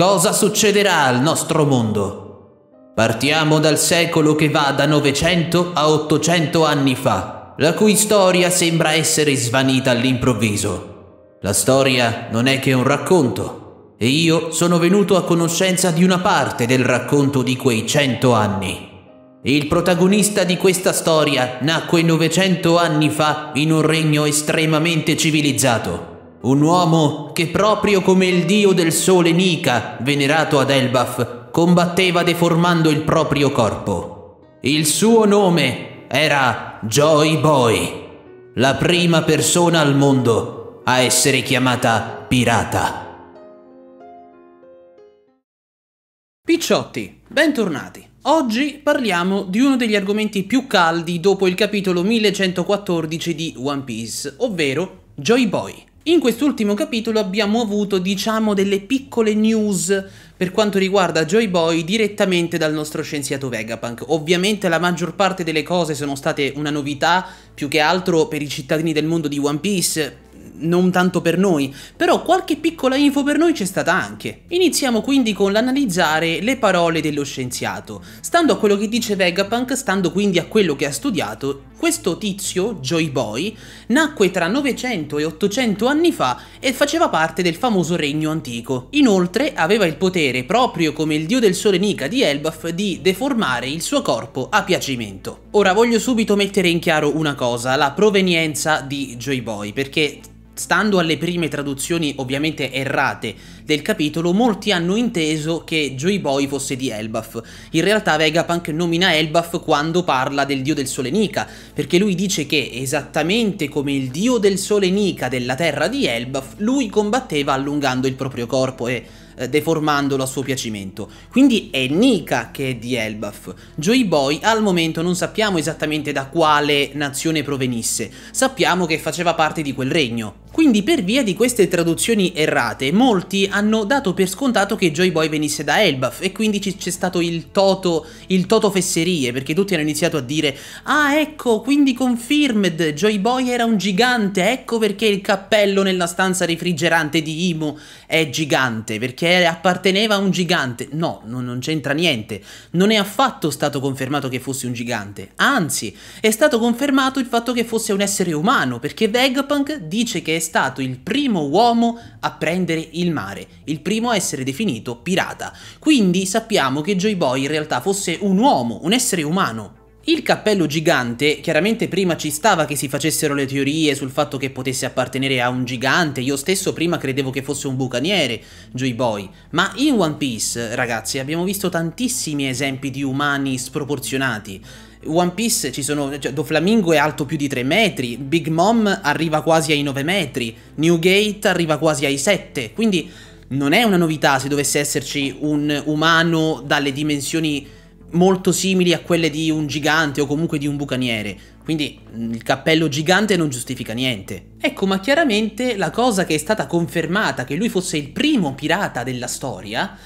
Cosa succederà al nostro mondo? Partiamo dal secolo che va da 900 a 800 anni fa, la cui storia sembra essere svanita all'improvviso. La storia non è che un racconto, e io sono venuto a conoscenza di una parte del racconto di quei cento anni. Il protagonista di questa storia nacque 900 anni fa in un regno estremamente civilizzato un uomo che proprio come il dio del sole Nika, venerato ad Elbaf, combatteva deformando il proprio corpo. Il suo nome era Joy Boy, la prima persona al mondo a essere chiamata pirata. Picciotti, bentornati. Oggi parliamo di uno degli argomenti più caldi dopo il capitolo 1114 di One Piece, ovvero Joy Boy. In quest'ultimo capitolo abbiamo avuto, diciamo, delle piccole news per quanto riguarda Joy Boy direttamente dal nostro scienziato Vegapunk. Ovviamente la maggior parte delle cose sono state una novità, più che altro per i cittadini del mondo di One Piece, non tanto per noi, però qualche piccola info per noi c'è stata anche. Iniziamo quindi con l'analizzare le parole dello scienziato. Stando a quello che dice Vegapunk, stando quindi a quello che ha studiato, questo tizio, Joy Boy, nacque tra 900 e 800 anni fa e faceva parte del famoso regno antico. Inoltre aveva il potere, proprio come il dio del sole Nika di Elbaf, di deformare il suo corpo a piacimento. Ora voglio subito mettere in chiaro una cosa, la provenienza di Joy Boy, perché Stando alle prime traduzioni ovviamente errate del capitolo, molti hanno inteso che Joy Boy fosse di Elbaf. In realtà Vegapunk nomina Elbaf quando parla del dio del sole Nika, perché lui dice che esattamente come il dio del sole Nika della terra di Elbaf, lui combatteva allungando il proprio corpo e eh, deformandolo a suo piacimento. Quindi è Nika che è di Elbaf. Joy Boy al momento non sappiamo esattamente da quale nazione provenisse, sappiamo che faceva parte di quel regno. Quindi per via di queste traduzioni errate, molti hanno dato per scontato che Joy Boy venisse da Elbaf e quindi c'è stato il toto, il toto fesserie, perché tutti hanno iniziato a dire «Ah ecco, quindi confirmed, Joy Boy era un gigante, ecco perché il cappello nella stanza refrigerante di Imo è gigante, perché apparteneva a un gigante». No, non, non c'entra niente, non è affatto stato confermato che fosse un gigante, anzi è stato confermato il fatto che fosse un essere umano, perché Vegapunk dice che stato il primo uomo a prendere il mare, il primo a essere definito pirata. Quindi sappiamo che Joy Boy in realtà fosse un uomo, un essere umano, il cappello gigante, chiaramente prima ci stava che si facessero le teorie sul fatto che potesse appartenere a un gigante, io stesso prima credevo che fosse un bucaniere, Joy Boy, ma in One Piece, ragazzi, abbiamo visto tantissimi esempi di umani sproporzionati. One Piece ci sono. Cioè, Doflamingo è alto più di 3 metri. Big Mom arriva quasi ai 9 metri. Newgate arriva quasi ai 7. Quindi non è una novità se dovesse esserci un umano dalle dimensioni molto simili a quelle di un gigante o comunque di un bucaniere. Quindi mm, il cappello gigante non giustifica niente. Ecco, ma chiaramente la cosa che è stata confermata che lui fosse il primo pirata della storia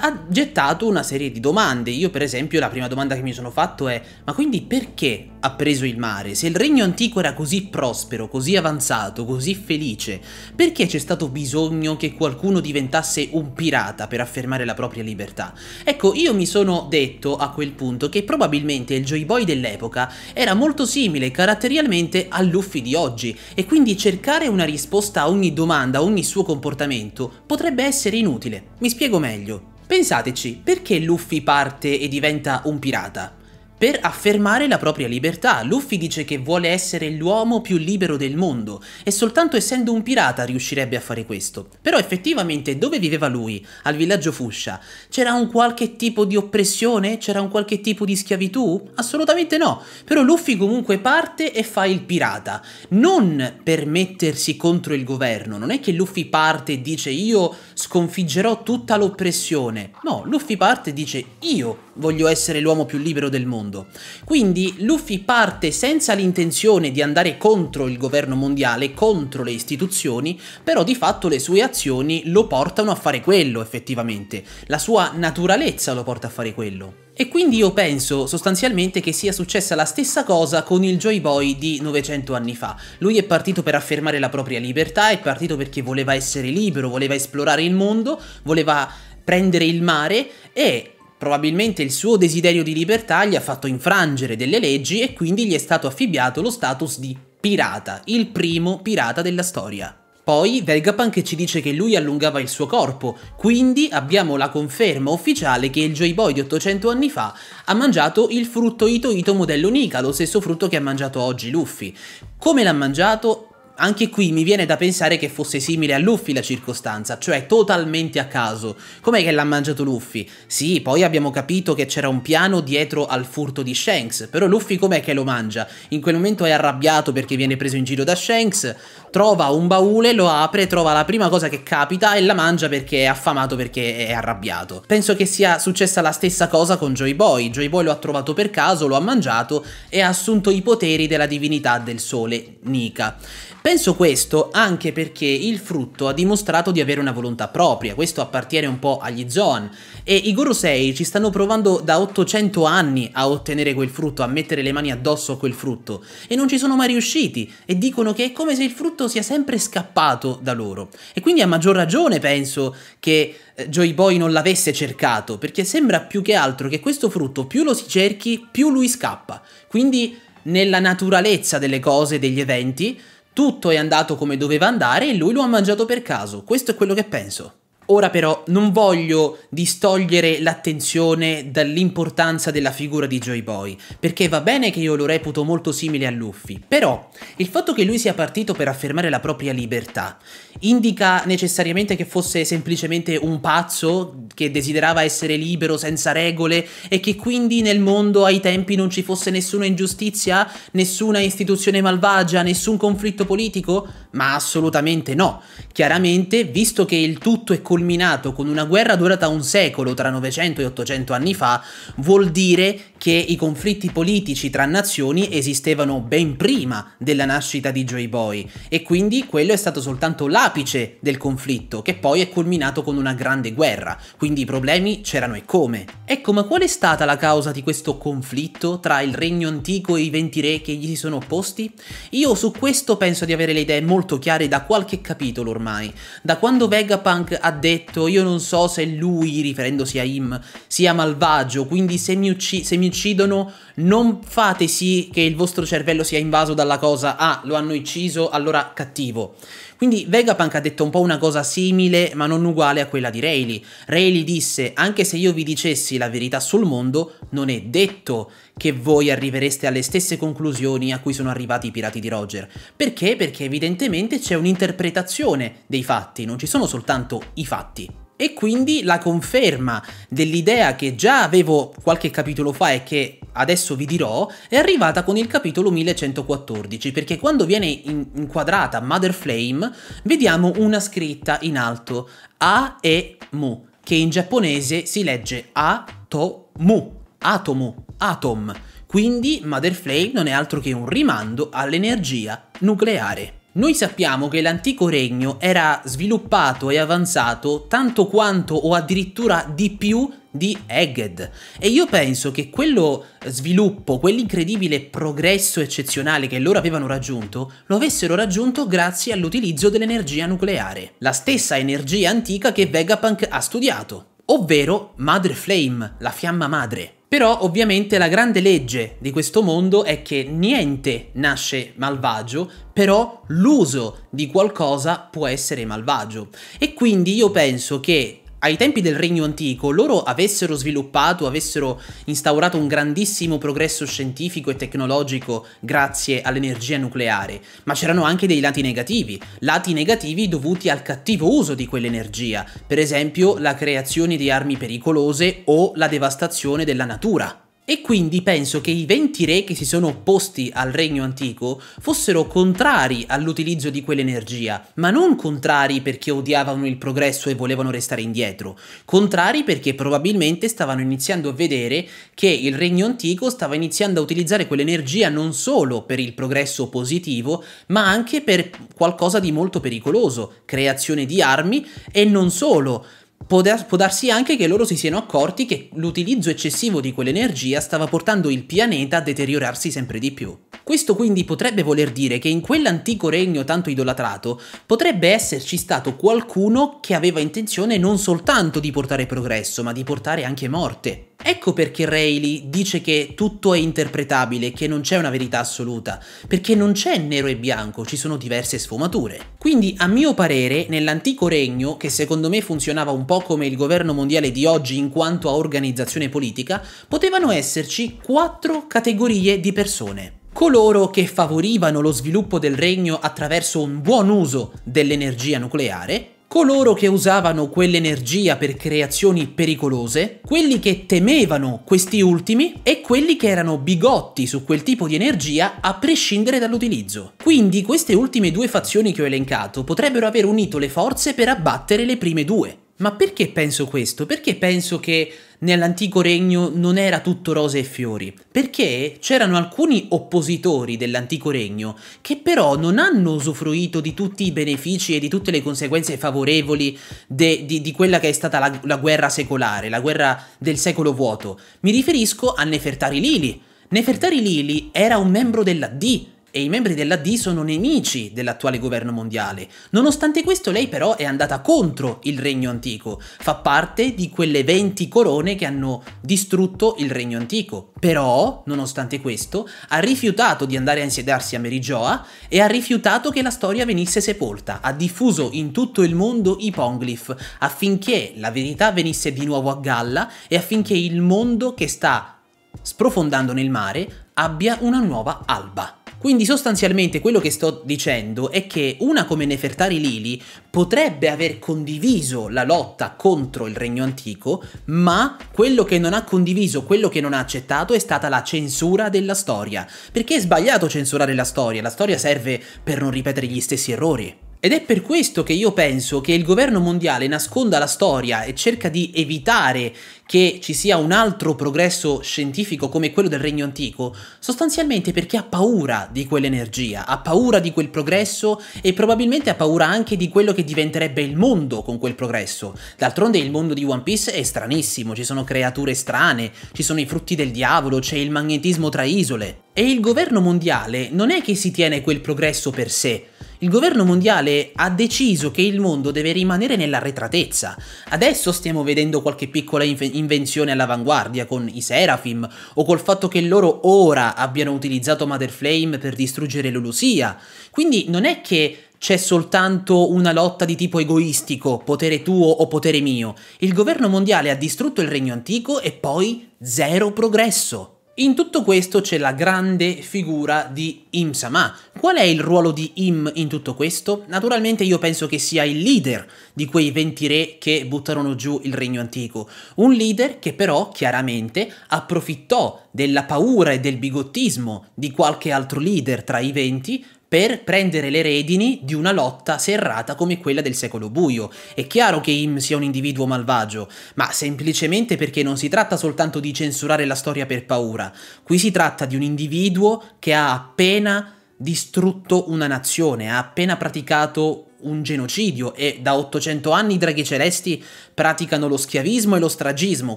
ha gettato una serie di domande. Io per esempio la prima domanda che mi sono fatto è ma quindi perché ha preso il mare? Se il regno antico era così prospero, così avanzato, così felice, perché c'è stato bisogno che qualcuno diventasse un pirata per affermare la propria libertà? Ecco, io mi sono detto a quel punto che probabilmente il Joy Boy dell'epoca era molto simile caratterialmente a Luffy di oggi e quindi cercare una risposta a ogni domanda, a ogni suo comportamento potrebbe essere inutile. Mi spiego meglio. Pensateci, perché Luffy parte e diventa un pirata? per affermare la propria libertà. Luffy dice che vuole essere l'uomo più libero del mondo e soltanto essendo un pirata riuscirebbe a fare questo. Però effettivamente dove viveva lui? Al villaggio Fuscia? C'era un qualche tipo di oppressione? C'era un qualche tipo di schiavitù? Assolutamente no. Però Luffy comunque parte e fa il pirata. Non per mettersi contro il governo. Non è che Luffy parte e dice io sconfiggerò tutta l'oppressione. No, Luffy parte e dice io voglio essere l'uomo più libero del mondo. Quindi Luffy parte senza l'intenzione di andare contro il governo mondiale, contro le istituzioni, però di fatto le sue azioni lo portano a fare quello effettivamente, la sua naturalezza lo porta a fare quello. E quindi io penso sostanzialmente che sia successa la stessa cosa con il Joy Boy di 900 anni fa. Lui è partito per affermare la propria libertà, è partito perché voleva essere libero, voleva esplorare il mondo, voleva prendere il mare e Probabilmente il suo desiderio di libertà gli ha fatto infrangere delle leggi e quindi gli è stato affibbiato lo status di pirata, il primo pirata della storia. Poi Vegapunk ci dice che lui allungava il suo corpo, quindi abbiamo la conferma ufficiale che il Joy boy di 800 anni fa ha mangiato il frutto Ito Ito modello Nika, lo stesso frutto che ha mangiato oggi Luffy. Come l'ha mangiato anche qui mi viene da pensare che fosse simile a Luffy la circostanza, cioè totalmente a caso. Com'è che l'ha mangiato Luffy? Sì, poi abbiamo capito che c'era un piano dietro al furto di Shanks, però Luffy com'è che lo mangia? In quel momento è arrabbiato perché viene preso in giro da Shanks, trova un baule, lo apre, trova la prima cosa che capita e la mangia perché è affamato, perché è arrabbiato. Penso che sia successa la stessa cosa con Joy Boy. Joy Boy lo ha trovato per caso, lo ha mangiato e ha assunto i poteri della divinità del sole, Nika. Penso questo anche perché il frutto ha dimostrato di avere una volontà propria, questo appartiene un po' agli Zoan, e i Gorosei ci stanno provando da 800 anni a ottenere quel frutto, a mettere le mani addosso a quel frutto, e non ci sono mai riusciti, e dicono che è come se il frutto sia sempre scappato da loro. E quindi a maggior ragione penso che eh, Joy Boy non l'avesse cercato, perché sembra più che altro che questo frutto più lo si cerchi, più lui scappa. Quindi nella naturalezza delle cose, degli eventi, tutto è andato come doveva andare e lui lo ha mangiato per caso, questo è quello che penso. Ora però non voglio distogliere l'attenzione dall'importanza della figura di Joy Boy, perché va bene che io lo reputo molto simile a Luffy, però il fatto che lui sia partito per affermare la propria libertà indica necessariamente che fosse semplicemente un pazzo che desiderava essere libero senza regole e che quindi nel mondo ai tempi non ci fosse nessuna ingiustizia, nessuna istituzione malvagia, nessun conflitto politico? Ma assolutamente no. Chiaramente, visto che il tutto è culminato con una guerra durata un secolo tra 900 e 800 anni fa, vuol dire che i conflitti politici tra nazioni esistevano ben prima della nascita di Joy Boy e quindi quello è stato soltanto l'apice del conflitto che poi è culminato con una grande guerra, quindi i problemi c'erano e come. Ecco, ma qual è stata la causa di questo conflitto tra il regno antico e i venti re che gli si sono opposti? Io su questo penso di avere le idee molto molto chiare da qualche capitolo ormai. Da quando Vegapunk ha detto io non so se lui, riferendosi a him, sia malvagio, quindi se mi, ucci se mi uccidono non fate sì che il vostro cervello sia invaso dalla cosa ah lo hanno ucciso allora cattivo. Quindi Vegapunk ha detto un po' una cosa simile ma non uguale a quella di Rayleigh. Rayleigh disse anche se io vi dicessi la verità sul mondo non è detto che voi arrivereste alle stesse conclusioni a cui sono arrivati i pirati di Roger. Perché? Perché evidentemente c'è un'interpretazione dei fatti, non ci sono soltanto i fatti e quindi la conferma dell'idea che già avevo qualche capitolo fa e che adesso vi dirò, è arrivata con il capitolo 1114, perché quando viene in inquadrata Mother Flame, vediamo una scritta in alto, A e Mu, che in giapponese si legge A-to-mu, atomu, atom. Quindi Mother Flame non è altro che un rimando all'energia nucleare. Noi sappiamo che l'antico regno era sviluppato e avanzato tanto quanto o addirittura di più di Egged. E io penso che quello sviluppo, quell'incredibile progresso eccezionale che loro avevano raggiunto, lo avessero raggiunto grazie all'utilizzo dell'energia nucleare, la stessa energia antica che Vegapunk ha studiato, ovvero Madre Flame, la fiamma madre. Però ovviamente la grande legge di questo mondo è che niente nasce malvagio, però l'uso di qualcosa può essere malvagio. E quindi io penso che ai tempi del Regno Antico loro avessero sviluppato, avessero instaurato un grandissimo progresso scientifico e tecnologico grazie all'energia nucleare, ma c'erano anche dei lati negativi, lati negativi dovuti al cattivo uso di quell'energia, per esempio la creazione di armi pericolose o la devastazione della natura. E quindi penso che i 20 re che si sono opposti al regno antico fossero contrari all'utilizzo di quell'energia, ma non contrari perché odiavano il progresso e volevano restare indietro, contrari perché probabilmente stavano iniziando a vedere che il regno antico stava iniziando a utilizzare quell'energia non solo per il progresso positivo, ma anche per qualcosa di molto pericoloso, creazione di armi e non solo, può, da- può darsi anche che loro si siano accorti che l'utilizzo eccessivo di quell'energia stava portando il pianeta a deteriorarsi sempre di più. Questo quindi potrebbe voler dire che in quell'antico regno tanto idolatrato potrebbe esserci stato qualcuno che aveva intenzione non soltanto di portare progresso, ma di portare anche morte. Ecco perché Rayleigh dice che tutto è interpretabile, che non c'è una verità assoluta, perché non c'è nero e bianco, ci sono diverse sfumature. Quindi, a mio parere, nell'antico regno, che secondo me funzionava un po' come il governo mondiale di oggi in quanto a organizzazione politica, potevano esserci quattro categorie di persone coloro che favorivano lo sviluppo del regno attraverso un buon uso dell'energia nucleare, coloro che usavano quell'energia per creazioni pericolose, quelli che temevano questi ultimi e quelli che erano bigotti su quel tipo di energia a prescindere dall'utilizzo. Quindi queste ultime due fazioni che ho elencato potrebbero aver unito le forze per abbattere le prime due, ma perché penso questo? Perché penso che nell'antico regno non era tutto rose e fiori? Perché c'erano alcuni oppositori dell'antico regno che però non hanno usufruito di tutti i benefici e di tutte le conseguenze favorevoli de, di, di, quella che è stata la, la guerra secolare, la guerra del secolo vuoto. Mi riferisco a Nefertari Lili. Nefertari Lili era un membro della D, e i membri della D sono nemici dell'attuale governo mondiale. Nonostante questo lei però è andata contro il regno antico, fa parte di quelle 20 corone che hanno distrutto il regno antico. Però, nonostante questo, ha rifiutato di andare a insediarsi a Merijoa e ha rifiutato che la storia venisse sepolta. Ha diffuso in tutto il mondo i Ponglif affinché la verità venisse di nuovo a galla e affinché il mondo che sta sprofondando nel mare abbia una nuova alba. Quindi sostanzialmente quello che sto dicendo è che una come Nefertari Lili potrebbe aver condiviso la lotta contro il regno antico, ma quello che non ha condiviso, quello che non ha accettato è stata la censura della storia. Perché è sbagliato censurare la storia? La storia serve per non ripetere gli stessi errori. Ed è per questo che io penso che il governo mondiale nasconda la storia e cerca di evitare che ci sia un altro progresso scientifico come quello del Regno Antico, sostanzialmente perché ha paura di quell'energia, ha paura di quel progresso e probabilmente ha paura anche di quello che diventerebbe il mondo con quel progresso. D'altronde il mondo di One Piece è stranissimo, ci sono creature strane, ci sono i frutti del diavolo, c'è il magnetismo tra isole. E il governo mondiale non è che si tiene quel progresso per sé, il governo mondiale ha deciso che il mondo deve rimanere nell'arretratezza. Adesso stiamo vedendo qualche piccola invenzione all'avanguardia con i Seraphim o col fatto che loro ora abbiano utilizzato Mother Flame per distruggere l'Ulusia. Quindi non è che c'è soltanto una lotta di tipo egoistico, potere tuo o potere mio. Il governo mondiale ha distrutto il regno antico e poi zero progresso. In tutto questo c'è la grande figura di Im Sama. Qual è il ruolo di Im in tutto questo? Naturalmente io penso che sia il leader di quei 20 re che buttarono giù il regno antico. Un leader che però chiaramente approfittò della paura e del bigottismo di qualche altro leader tra i 20 per prendere le redini di una lotta serrata come quella del secolo buio. È chiaro che Im sia un individuo malvagio, ma semplicemente perché non si tratta soltanto di censurare la storia per paura, qui si tratta di un individuo che ha appena distrutto una nazione, ha appena praticato un genocidio e da 800 anni i draghi celesti praticano lo schiavismo e lo stragismo,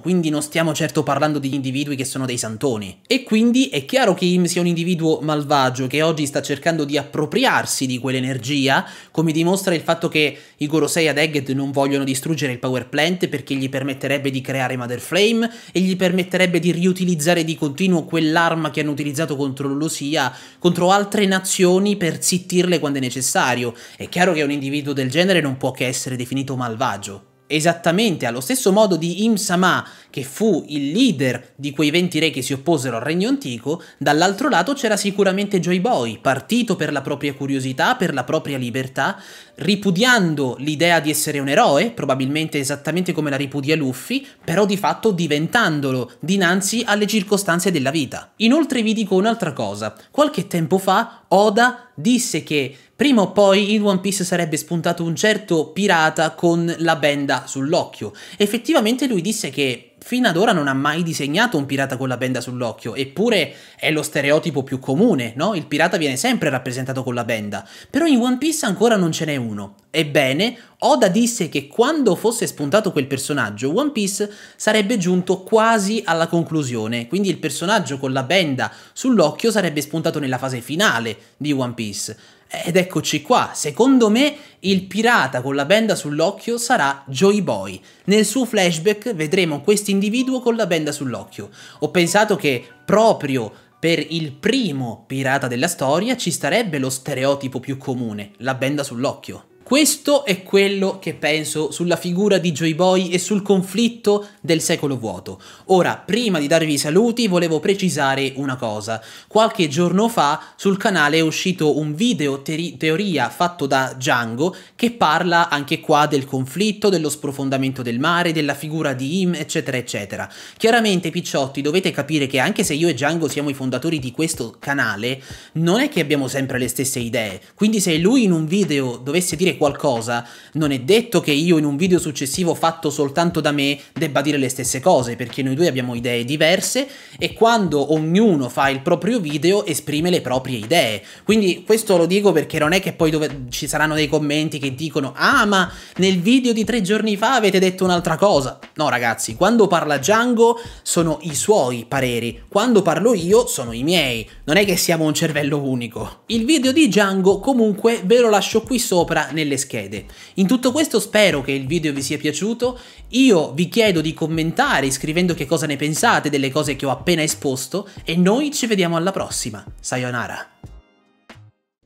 quindi non stiamo certo parlando di individui che sono dei santoni. E quindi è chiaro che Im sia un individuo malvagio che oggi sta cercando di appropriarsi di quell'energia, come dimostra il fatto che i Gorosei ad Egged non vogliono distruggere il power plant perché gli permetterebbe di creare Mother Flame e gli permetterebbe di riutilizzare di continuo quell'arma che hanno utilizzato contro l'Ulusia, contro altre nazioni per zittirle quando è necessario. È chiaro che è un individuo del genere non può che essere definito malvagio. Esattamente allo stesso modo di Imsama, che fu il leader di quei 20 re che si opposero al regno antico, dall'altro lato c'era sicuramente Joy Boy, partito per la propria curiosità, per la propria libertà, ripudiando l'idea di essere un eroe, probabilmente esattamente come la ripudia Luffy, però di fatto diventandolo dinanzi alle circostanze della vita. Inoltre vi dico un'altra cosa, qualche tempo fa Oda disse che prima o poi in One Piece sarebbe spuntato un certo pirata con la benda sull'occhio. Effettivamente lui disse che fino ad ora non ha mai disegnato un pirata con la benda sull'occhio, eppure è lo stereotipo più comune, no? Il pirata viene sempre rappresentato con la benda, però in One Piece ancora non ce n'è uno. Ebbene, Oda disse che quando fosse spuntato quel personaggio, One Piece sarebbe giunto quasi alla conclusione, quindi il personaggio con la benda sull'occhio sarebbe spuntato nella fase finale di One Piece. Ed eccoci qua, secondo me il pirata con la benda sull'occhio sarà Joy Boy. Nel suo flashback vedremo questo individuo con la benda sull'occhio. Ho pensato che proprio per il primo pirata della storia ci starebbe lo stereotipo più comune, la benda sull'occhio. Questo è quello che penso sulla figura di Joy Boy e sul conflitto del secolo vuoto. Ora, prima di darvi i saluti, volevo precisare una cosa. Qualche giorno fa sul canale è uscito un video te teoria fatto da Django che parla anche qua del conflitto, dello sprofondamento del mare, della figura di Im, eccetera, eccetera. Chiaramente, picciotti, dovete capire che anche se io e Django siamo i fondatori di questo canale, non è che abbiamo sempre le stesse idee. Quindi se lui in un video dovesse dire qualcosa, non è detto che io in un video successivo fatto soltanto da me debba dire le stesse cose, perché noi due abbiamo idee diverse e quando ognuno fa il proprio video esprime le proprie idee. Quindi questo lo dico perché non è che poi dove... ci saranno dei commenti che dicono "Ah, ma nel video di tre giorni fa avete detto un'altra cosa". No, ragazzi, quando parla Django sono i suoi pareri, quando parlo io sono i miei. Non è che siamo un cervello unico. Il video di Django comunque ve lo lascio qui sopra nel delle schede. In tutto questo spero che il video vi sia piaciuto, io vi chiedo di commentare scrivendo che cosa ne pensate delle cose che ho appena esposto e noi ci vediamo alla prossima. Sayonara!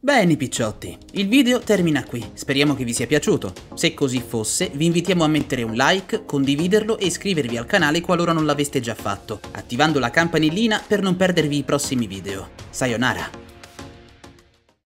Bene picciotti, il video termina qui, speriamo che vi sia piaciuto. Se così fosse, vi invitiamo a mettere un like, condividerlo e iscrivervi al canale qualora non l'aveste già fatto, attivando la campanellina per non perdervi i prossimi video. Sayonara!